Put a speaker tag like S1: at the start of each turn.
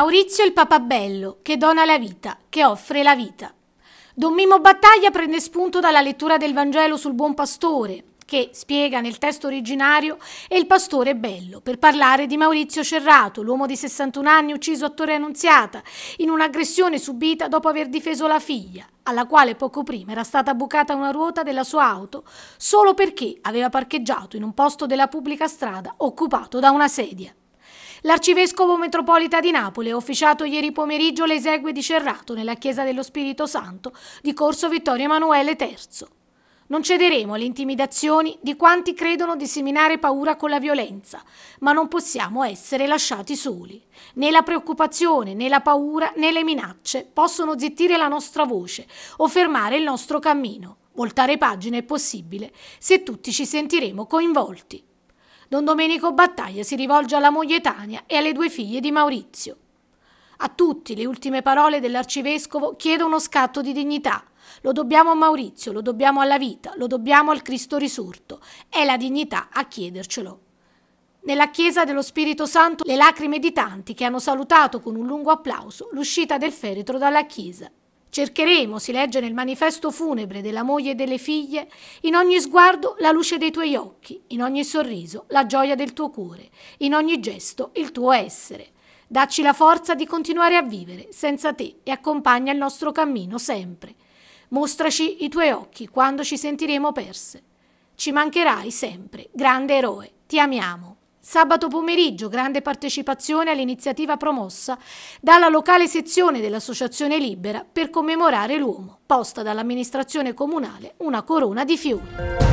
S1: Maurizio il papabello, che dona la vita, che offre la vita. Don Mimo Battaglia prende spunto dalla lettura del Vangelo sul buon pastore, che, spiega nel testo originario, è il pastore bello, per parlare di Maurizio Cerrato, l'uomo di 61 anni ucciso a Torre Annunziata, in un'aggressione subita dopo aver difeso la figlia, alla quale poco prima era stata bucata una ruota della sua auto, solo perché aveva parcheggiato in un posto della pubblica strada occupato da una sedia. L'arcivescovo metropolita di Napoli ha officiato ieri pomeriggio le esegue di Cerrato nella Chiesa dello Spirito Santo di Corso Vittorio Emanuele III. Non cederemo alle intimidazioni di quanti credono disseminare paura con la violenza, ma non possiamo essere lasciati soli. Né la preoccupazione, né la paura, né le minacce possono zittire la nostra voce o fermare il nostro cammino. Voltare pagina è possibile se tutti ci sentiremo coinvolti. Don Domenico Battaglia si rivolge alla moglie Tania e alle due figlie di Maurizio. A tutti le ultime parole dell'arcivescovo chiedo uno scatto di dignità. Lo dobbiamo a Maurizio, lo dobbiamo alla vita, lo dobbiamo al Cristo risorto. È la dignità a chiedercelo. Nella Chiesa dello Spirito Santo le lacrime di tanti che hanno salutato con un lungo applauso l'uscita del feretro dalla Chiesa. Cercheremo, si legge nel manifesto funebre della moglie e delle figlie, in ogni sguardo la luce dei tuoi occhi, in ogni sorriso la gioia del tuo cuore, in ogni gesto il tuo essere. Dacci la forza di continuare a vivere senza te e accompagna il nostro cammino sempre. Mostraci i tuoi occhi quando ci sentiremo perse. Ci mancherai sempre, grande eroe, ti amiamo. Sabato pomeriggio grande partecipazione all'iniziativa promossa dalla locale sezione dell'Associazione Libera per commemorare l'uomo, posta dall'amministrazione comunale una corona di fiori.